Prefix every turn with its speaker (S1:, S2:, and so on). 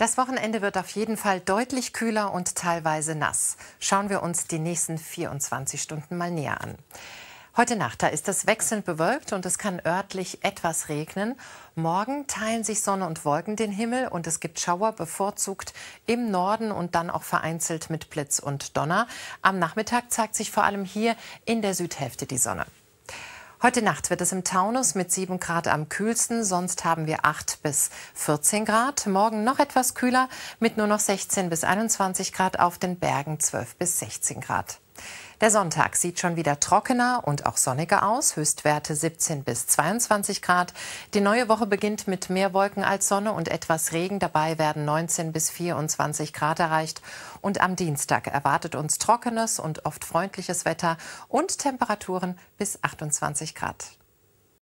S1: Das Wochenende wird auf jeden Fall deutlich kühler und teilweise nass. Schauen wir uns die nächsten 24 Stunden mal näher an. Heute Nacht, da ist es wechselnd bewölkt und es kann örtlich etwas regnen. Morgen teilen sich Sonne und Wolken den Himmel und es gibt Schauer bevorzugt im Norden und dann auch vereinzelt mit Blitz und Donner. Am Nachmittag zeigt sich vor allem hier in der Südhälfte die Sonne. Heute Nacht wird es im Taunus mit 7 Grad am kühlsten, sonst haben wir 8 bis 14 Grad. Morgen noch etwas kühler mit nur noch 16 bis 21 Grad, auf den Bergen 12 bis 16 Grad. Der Sonntag sieht schon wieder trockener und auch sonniger aus, Höchstwerte 17 bis 22 Grad. Die neue Woche beginnt mit mehr Wolken als Sonne und etwas Regen. Dabei werden 19 bis 24 Grad erreicht. Und am Dienstag erwartet uns trockenes und oft freundliches Wetter und Temperaturen bis 28 Grad.